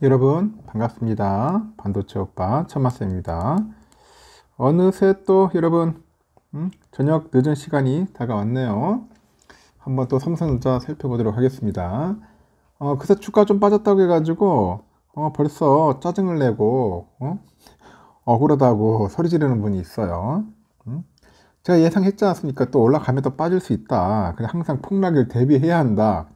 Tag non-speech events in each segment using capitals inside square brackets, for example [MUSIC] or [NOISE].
여러분 반갑습니다. 반도체 오빠 천마쌤입니다. 어느새 또 여러분 음? 저녁 늦은 시간이 다가왔네요. 한번 또 삼성전자 살펴보도록 하겠습니다. 어, 그새 주가 좀 빠졌다고 해가지고 어, 벌써 짜증을 내고 어? 억울하다고 소리 지르는 분이 있어요. 음? 제가 예상했지 않습니까? 또 올라가면 또 빠질 수 있다. 그냥 항상 폭락을 대비해야 한다.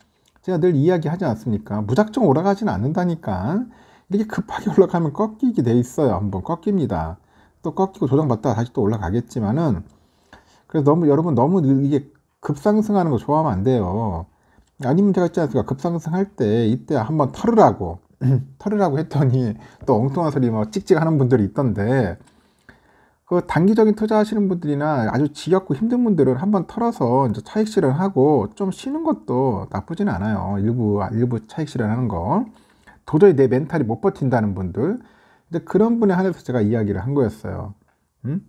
제가 늘 이야기하지 않습니까? 무작정 올라가지는 않는다니까. 이렇게 급하게 [LAUGHS] 올라가면 꺾이게 돼 있어요. 한번 꺾입니다. 또 꺾이고 조정받다가 다시 또 올라가겠지만은 그래서 너무 여러분 너무 이게 급상승하는 거 좋아하면 안 돼요. 아니면 제가 있지 않습니까? 급상승할 때 이때 한번 털으라고 [CLEARS THROAT] 털으라고 했더니 또 엉뚱한 소리 막 찍찍 하는 분들이 있던데 그 단기적인 투자하시는 분들이나 아주 지겹고 힘든 분들은 한번 털어서 이제 차익 실현하고 좀 쉬는 것도 나쁘진 않아요. 일부 일부 차익 실현하는 거. 도저히 내 멘탈이 못 버틴다는 분들. 이제 그런 분에 한해서 제가 이야기를 한 거였어요. 음?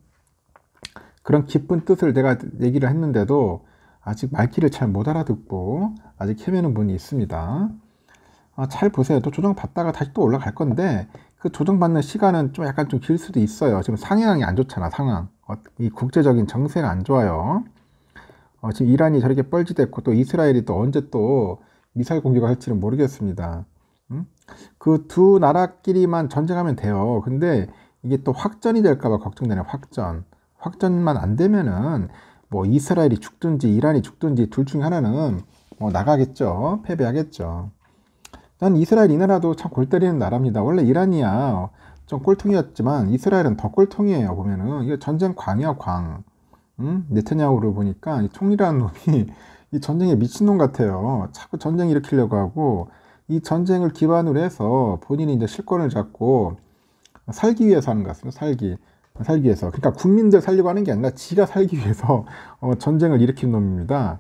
그런 깊은 뜻을 내가 얘기를 했는데도 아직 말귀를 잘 못 알아듣고 아직 헤매는 분이 있습니다. 아, 잘 보세요. 또 조정 받다가 다시 또 올라갈 건데 그 조정받는 시간은 좀 약간 좀 길 수도 있어요. 지금 상향이안 좋잖아, 상황. 어, 이 국제적인 정세가 안 좋아요. 어, 지금 이란이 저렇게 뻘짓했고 또 이스라엘이 또 언제 또 미사일 공격을 할지는 모르겠습니다. 음? 그두 나라끼리만 전쟁하면 돼요. 근데 이게 또 확전이 될까봐 걱정되는 확전. 확전만 안 되면은 뭐 이스라엘이 죽든지 이란이 죽든지 둘 중 하나는 뭐 나가겠죠. 패배하겠죠. 난 이스라엘 이 나라도 참 골때리는 나라입니다. 원래 이란이야 좀 꼴통이었지만 이스라엘은 더 꼴통이에요. 보면은 이거 전쟁 광이야 광. 음? 네타냐후를 보니까 이 총리라는 놈이 [LAUGHS] 이 전쟁에 미친놈 같아요. 자꾸 전쟁 일으키려고 하고 이 전쟁을 기반으로 해서 본인이 이제 실권을 잡고 살기 위해서 하는 것 같습니다. 살기. 살기 위해서. 그러니까 국민들 살려고 하는 게 아니라 지가 살기 위해서 [LAUGHS] 어, 전쟁을 일으킨 놈입니다.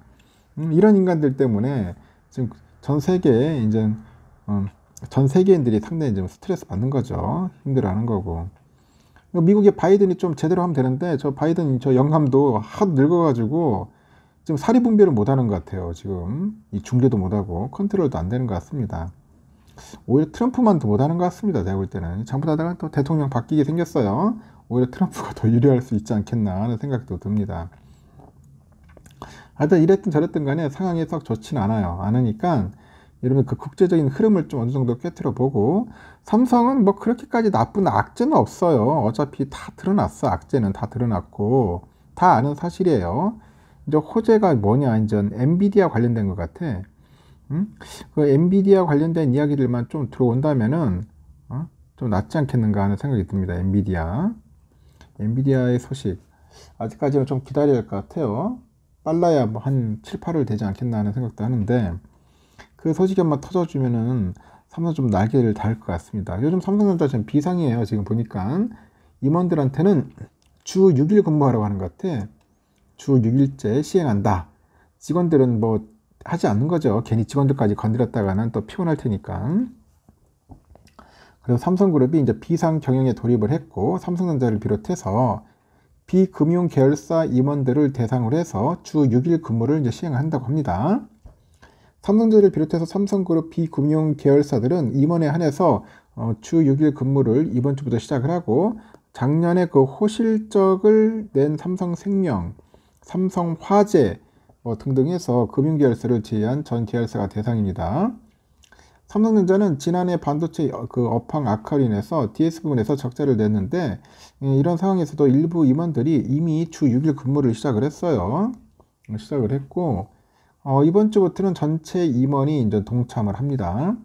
음, 이런 인간들 때문에 지금 전 세계에 이제 음, 전 세계인들이 상당히 좀 스트레스 받는 거죠. 힘들어하는 거고. 그러니까 미국의 바이든이 좀 제대로 하면 되는데 저 바이든 저 영감도 하도 늙어가지고 지금 사리 분별을 못하는 것 같아요. 지금 이 중재도 못하고 컨트롤도 안 되는 것 같습니다. 오히려 트럼프만 더 못하는 것 같습니다. 내가 볼 때는 전부 다다가 또 대통령 바뀌게 생겼어요. 오히려 트럼프가 더 유리할 수 있지 않겠나 하는 생각도 듭니다. 하여튼 이랬든 저랬든 간에 상황이 썩 좋진 않아요. 않으니까 이러면 그 국제적인 흐름을 좀 어느 정도 깨트려 보고 삼성은 뭐 그렇게까지 나쁜 악재는 없어요. 어차피 다 드러났어. 악재는 다 드러났고 다 아는 사실이에요. 이제 호재가 뭐냐 이제 엔비디아 관련된 것 같아. 음? 그 엔비디아 관련된 이야기들만 좀 들어온다면은 어? 좀 낫지 않겠는가 하는 생각이 듭니다. 엔비디아, 엔비디아의 소식 아직까지는 좀 기다려야 할 것 같아요. 빨라야 뭐 한 7, 8월 되지 않겠나 하는 생각도 하는데. 그 소식이 한번 터져주면은 삼성 좀 날개를 달 것 같습니다. 요즘 삼성전자 지금 비상이에요. 지금 보니까 임원들한테는 주 6일 근무하라고 하는 것 같아. 주 6일째 시행한다. 직원들은 뭐 하지 않는 거죠. 괜히 직원들까지 건드렸다가는 또 피곤할 테니까. 그래서 삼성그룹이 이제 비상 경영에 돌입을 했고 삼성전자를 비롯해서 비금융 계열사 임원들을 대상으로 해서 주 6일 근무를 이제 시행한다고 합니다. 삼성전자를 비롯해서 삼성그룹 비금융 계열사들은 임원에 한해서 어, 주 6일 근무를 이번 주부터 시작을 하고 작년에 그 호실적을 낸 삼성생명, 삼성화재 뭐 어, 등등해서 금융계열사를 제외한 전 계열사가 대상입니다. 삼성전자는 지난해 반도체 어, 그 업황 악화로 인해서 DS 부분에서 적자를 냈는데 예, 이런 상황에서도 일부 임원들이 이미 주 6일 근무를 시작을 했어요. 시작을 했고 어, 이번 주부터는 전체 임원이 이제 동참을 합니다.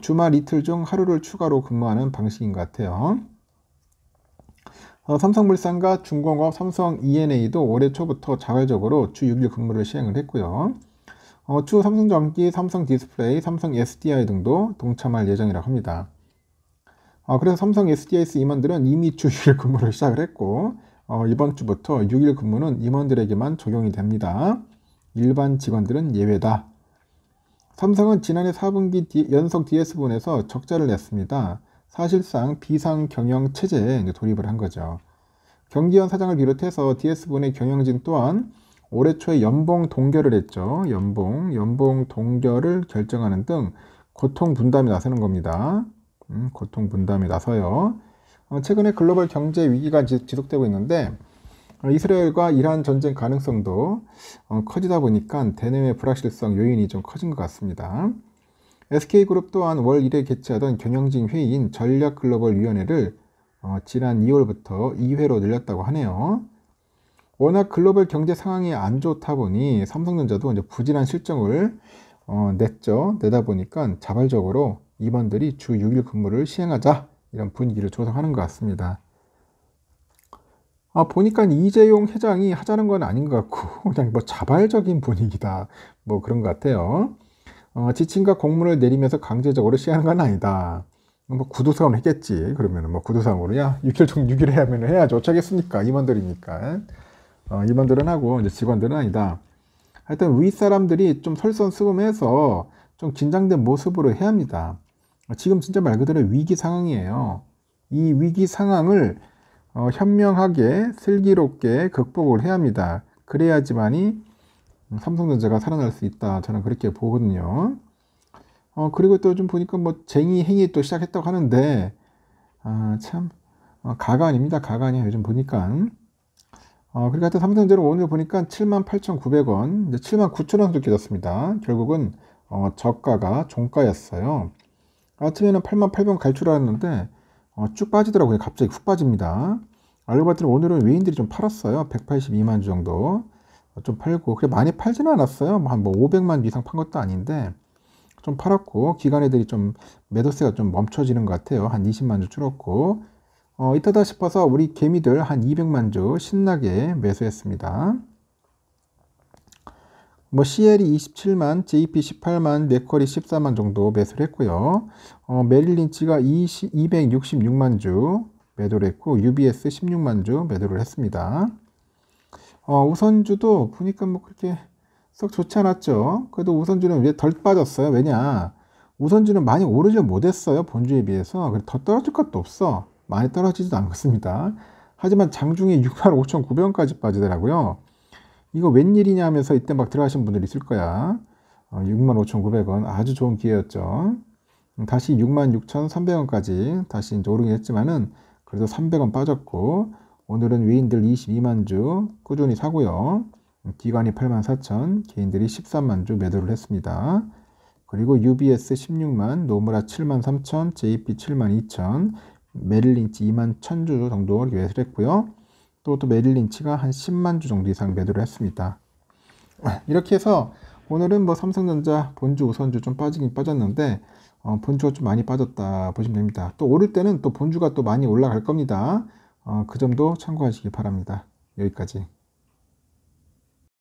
주말 이틀 중 하루를 추가로 근무하는 방식인 것 같아요. 어, 삼성물산과 중공업 삼성 E&A도 올해 초부터 자발적으로 주 6일 근무를 시행을 했고요. 어, 추후 삼성전기, 삼성디스플레이, 삼성 SDI 등도 동참할 예정이라고 합니다. 어, 그래서 삼성 SDS 임원들은 이미 주 6일 근무를 시작을 했고 어, 이번 주부터 6일 근무는 임원들에게만 적용이 됩니다. 일반 직원들은 예외다. 삼성은 지난해 4분기 연속 DS분에서 적자를 냈습니다. 사실상 비상경영 체제에 돌입을 한 거죠. 경기현 사장을 비롯해서 DS분의 경영진 또한 올해 초에 연봉 동결을 했죠. 연봉, 연봉 동결을 결정하는 등 고통 분담에 나서는 겁니다. 음, 고통 분담에 나서요. 어, 최근에 글로벌 경제 위기가 지속되고 있는데 어, 이스라엘과 이란 전쟁 가능성도 어, 커지다 보니까 대내외 불확실성 요인이 좀 커진 것 같습니다. SK그룹 또한 월 1회 개최하던 경영진 회의인 전략글로벌위원회를 어, 지난 2월부터 2회로 늘렸다고 하네요. 워낙 글로벌 경제 상황이 안 좋다 보니 삼성전자도 이제 부진한 실적을 냈죠. 내다 보니까 자발적으로 임원들이 주 6일 근무를 시행하자 이런 분위기를 조성하는 것 같습니다. 아, 보니까 이재용 회장이 하자는 건 아닌 것 같고, [LAUGHS] 그냥 뭐 자발적인 분위기다. 뭐 그런 것 같아요. 어, 지침과 공문을 내리면서 강제적으로 시하는 건 아니다. 뭐 구두사원 했겠지. 그러면 뭐 구두사원으로, 야, 6일 중 6일 해야면 해야죠. 어쩌겠습니까? 임원들이니까. 어, 임원들은 하고, 이제 직원들은 아니다. 하여튼 윗사람들이 좀 설선수범해서 좀 긴장된 모습으로 해야 합니다. 지금 진짜 말 그대로 위기 상황이에요. 이 위기 상황을 어, 현명하게 슬기롭게 극복을 해야 합니다. 그래야지만이 삼성전자가 살아날 수 있다. 저는 그렇게 보거든요. 어, 그리고 또 좀 보니까 뭐 쟁의 행위 또 시작했다고 하는데, 아, 참, 어, 가관입니다가관이요 요즘 보니까. 어, 그러니까 하여튼 삼성전자로 오늘 보니까 78,900원, 이제 79,000원으로 깨졌습니다. 결국은, 어, 저가가 종가였어요. 아침에는 88,000원 갈 줄 알았는데, 어, 쭉 빠지더라고요. 갑자기 훅 빠집니다. 알고 봤더니 오늘은 외인들이 좀 팔았어요. 182만 주 정도 어, 좀 팔고 그래 많이 팔지는 않았어요. 한뭐 500만 뭐 이상 판 것도 아닌데 좀 팔았고 기관애들이 좀 매도세가 좀 멈춰지는 것 같아요. 한 20만 주 줄었고 어, 이따다 싶어서 우리 개미들 한 200만 주 신나게 매수했습니다. 뭐 CL이 27만, JP 18만, 네커리 14만 정도 매수를 했고요. 어, 메릴린치가 20, 266만 주 매도를 했고 UBS 16만 주 매도를 했습니다. 어, 우선주도 보니까 뭐 그렇게 썩 좋지 않았죠. 그래도 우선주는 왜 덜 빠졌어요? 왜냐? 우선주는 많이 오르지 못했어요. 본주에 비해서. 더 떨어질 것도 없어. 많이 떨어지지도 않았습니다. 하지만 장중에 6 5,900원까지 빠지더라고요. 이거 웬일이냐 하면서 이때 막 들어가신 분들 있을 거야. 어, 65,900원 아주 좋은 기회였죠. 음, 다시 66,300원까지 다시 이제 오르긴 했지만은 그래도 300원 빠졌고 오늘은 위인들 22만 주 꾸준히 사고요. 음, 기관이 8만 4천, 개인들이 13만 주 매도를 했습니다. 그리고 UBS 16만, 노무라 7만 3천, JP 7만 2천, 메릴린치 2만 1000주 정도 매수를 했고요. 또 메릴 린치가 한 10만 주 정도 이상 매도를 했습니다. 이렇게 해서 오늘은 뭐 삼성전자 본주 우선주 좀 빠지긴 빠졌는데 어, 본주가 좀 많이 빠졌다 보시면 됩니다. 또 오를 때는 또 본주가 또 많이 올라갈 겁니다. 어, 그 점도 참고하시기 바랍니다. 여기까지.